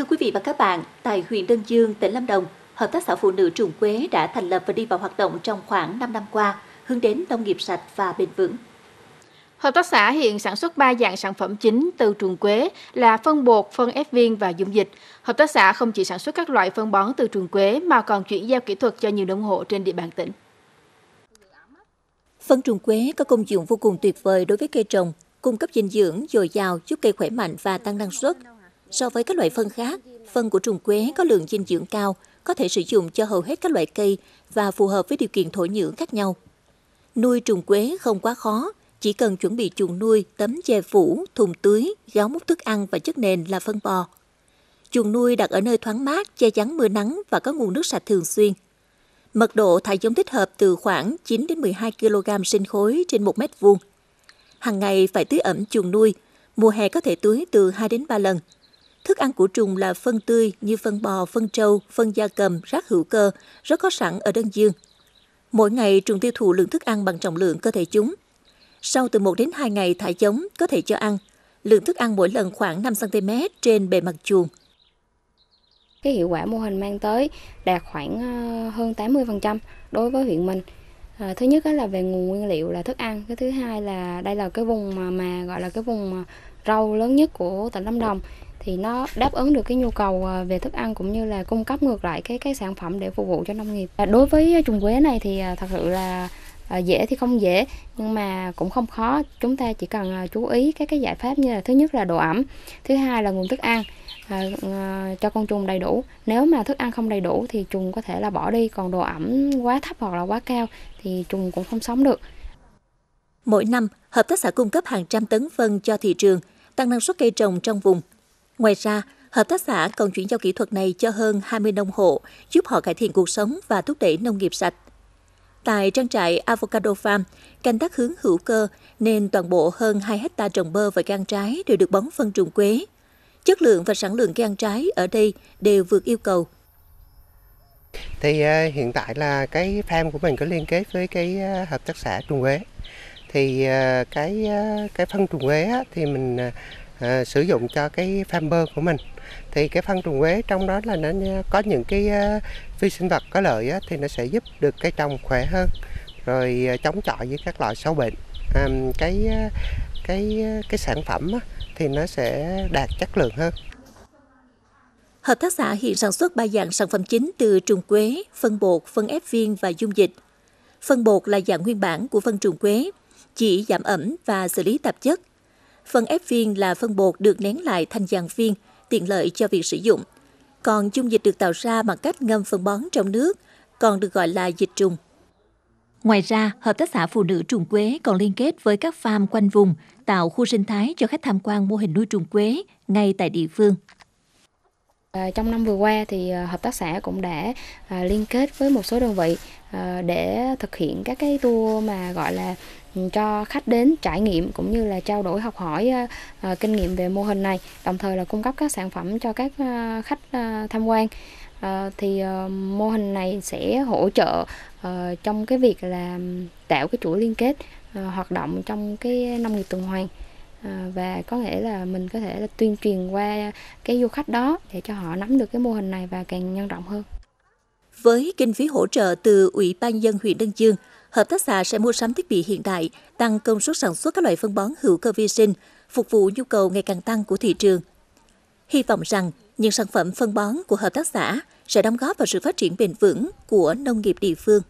Thưa quý vị và các bạn, tại huyện Đơn Dương, tỉnh Lâm Đồng, Hợp tác xã Phụ nữ Trùng Quế đã thành lập và đi vào hoạt động trong khoảng 5 năm qua, hướng đến nông nghiệp sạch và bền vững. Hợp tác xã hiện sản xuất 3 dạng sản phẩm chính từ trùng quế là phân bột, phân ép viên và dung dịch. Hợp tác xã không chỉ sản xuất các loại phân bón từ trùng quế mà còn chuyển giao kỹ thuật cho nhiều nông hộ trên địa bàn tỉnh. Phân trùng quế có công dụng vô cùng tuyệt vời đối với cây trồng, cung cấp dinh dưỡng dồi dào giúp cây khỏe mạnh và tăng năng suất, So với các loại phân khác, phân của trùng quế có lượng dinh dưỡng cao, có thể sử dụng cho hầu hết các loại cây và phù hợp với điều kiện thổ nhưỡng khác nhau. Nuôi trùng quế không quá khó, chỉ cần chuẩn bị chuồng nuôi, tấm che phủ, thùng tưới, gáo múc thức ăn và chất nền là phân bò. Chuồng nuôi đặt ở nơi thoáng mát, che chắn mưa nắng và có nguồn nước sạch thường xuyên. Mật độ thải giống thích hợp từ khoảng 9 đến 12 kg sinh khối trên 1 mét vuông. Hàng ngày phải tưới ẩm chuồng nuôi, mùa hè có thể tưới từ 2 đến 3 lần – Thức ăn của trùng là phân tươi như phân bò, phân trâu, phân gia cầm, rác hữu cơ, rất có sẵn ở Đơn Dương. Mỗi ngày trùng tiêu thụ lượng thức ăn bằng trọng lượng cơ thể chúng. Sau từ 1 đến 2 ngày thả giống có thể cho ăn. Lượng thức ăn mỗi lần khoảng 5 cm trên bề mặt chuồng. Cái hiệu quả mô hình mang tới đạt khoảng ờ, hơn 80% đối với huyện mình. À, thứ nhất là về nguồn nguyên liệu là thức ăn, cái thứ hai là đây là cái vùng mà, mà gọi là cái vùng ờ, rau lớn nhất của tỉnh Lâm Đồng thì nó đáp ứng được cái nhu cầu à, về thức ăn cũng như là cung cấp ngược lại cái cái sản phẩm để phục vụ cho nông nghiệp. À, đối với trùng quế này thì à, thật sự là dễ thì không dễ nhưng mà cũng không khó chúng ta chỉ cần chú ý các cái giải pháp như là thứ nhất là độ ẩm thứ hai là nguồn thức ăn cho con trùng đầy đủ nếu mà thức ăn không đầy đủ thì trùng có thể là bỏ đi còn độ ẩm quá thấp hoặc là quá cao thì trùng cũng không sống được mỗi năm hợp tác xã cung cấp hàng trăm tấn phân cho thị trường tăng năng suất cây trồng trong vùng Ngoài ra, hợp tác xã còn chuyển giao kỹ thuật này cho hơn 20 nông hộ, giúp họ cải thiện cuộc sống và thúc đẩy nông nghiệp sạch. Tại trang trại Avocado Farm, canh tác hướng hữu cơ nên toàn bộ hơn 2 hecta trồng bơ và gan trái đều được bón phân trùng quế. Chất lượng và sản lượng gan trái ở đây đều vượt yêu cầu. Thì uh, hiện tại là cái farm của mình có liên kết với cái uh, hợp tác xã trùng quế. Thì uh, cái cái phân trùng quế thì mình à, sử dụng cho cái bơ của mình thì cái phân trùng quế trong đó là nó có những cái à, vi sinh vật có lợi á, thì nó sẽ giúp được cây trồng khỏe hơn rồi à, chống chọi với các loại sâu bệnh à, cái à, cái à, cái sản phẩm á, thì nó sẽ đạt chất lượng hơn Hợp tác xã hiện sản xuất ba dạng sản phẩm chính từ trùng quế, phân bột, phân ép viên và dung dịch. Phân bột là dạng nguyên bản của phân trùng quế, chỉ giảm ẩm và xử lý tạp chất, Phân ép viên là phân bột được nén lại thành dạng viên, tiện lợi cho việc sử dụng. Còn dung dịch được tạo ra bằng cách ngâm phân bón trong nước, còn được gọi là dịch trùng. Ngoài ra, Hợp tác xã Phụ nữ Trùng Quế còn liên kết với các farm quanh vùng, tạo khu sinh thái cho khách tham quan mô hình nuôi trùng quế ngay tại địa phương. À, trong năm vừa qua thì à, hợp tác xã cũng đã à, liên kết với một số đơn vị để thực hiện các cái tour mà gọi là cho khách đến trải nghiệm cũng như là trao đổi học hỏi uh, kinh nghiệm về mô hình này đồng thời là cung cấp các sản phẩm cho các uh, khách uh, tham quan uh, thì uh, mô hình này sẽ hỗ trợ uh, trong cái việc là tạo cái chuỗi liên kết uh, hoạt động trong cái nông nghiệp tuần hoàn uh, và có nghĩa là mình có thể là tuyên truyền qua cái du khách đó để cho họ nắm được cái mô hình này và càng nhân rộng hơn với kinh phí hỗ trợ từ Ủy ban dân huyện Đơn Dương, hợp tác xã sẽ mua sắm thiết bị hiện đại, tăng công suất sản xuất các loại phân bón hữu cơ vi sinh, phục vụ nhu cầu ngày càng tăng của thị trường. Hy vọng rằng những sản phẩm phân bón của hợp tác xã sẽ đóng góp vào sự phát triển bền vững của nông nghiệp địa phương.